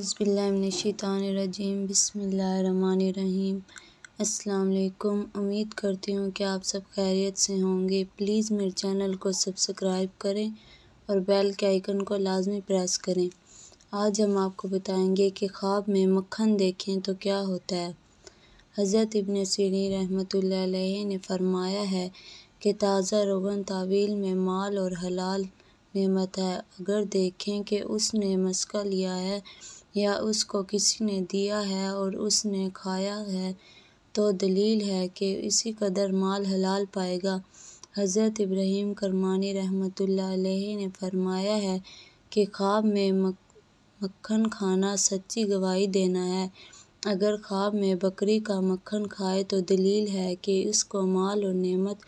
बसमीम बसमीम अल्लाम उम्मीद करती हूँ कि आप सब खैरियत से होंगे प्लीज़ मेरे चैनल को सब्सक्राइब करें और बेल के आइकन को लाजमी प्रेस करें आज हम आपको बताएंगे कि ख्वाब में मक्खन देखें तो क्या होता है हज़रत इबन सी रहमत ने फरमाया है कि ताज़ा रोगन तावील में माल और हलाल नमत है अगर देखें कि उसने का लिया है या उसको किसी ने दिया है और उसने खाया है तो दलील है कि इसी कदर माल हलाल पाएगा हज़रत इब्राहिम करमानी रहमतुल्लाह ने फरमाया है कि ख्वाब में मक्खन खाना सच्ची गवाही देना है अगर ख्वाब में बकरी का मक्खन खाए तो दलील है कि उसको माल और नेमत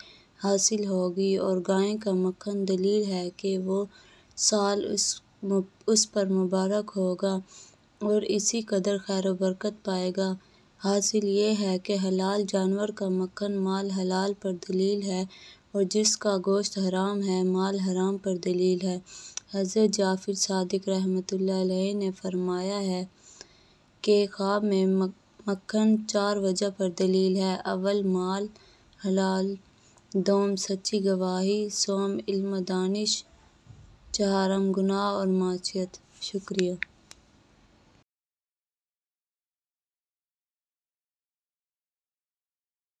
हासिल होगी और गाय का मक्खन दलील है कि वो साल उस उस पर मुबारक होगा और इसी कदर खैर बरकत पाएगा हासिल ये है कि हलाल जानवर का मक्खन माल हलाल पर दलील है और जिसका गोश्त हराम है माल हराम पर दलील है हज़रत जाफिर सदक रहमत ने फरमाया है कि ख्वाब में मक्खन चार वजह पर दलील है अवल माल हलाल दोम सच्ची गवाही सोम इल्म दानिश चहारम गुनाह और माशियत शुक्रिया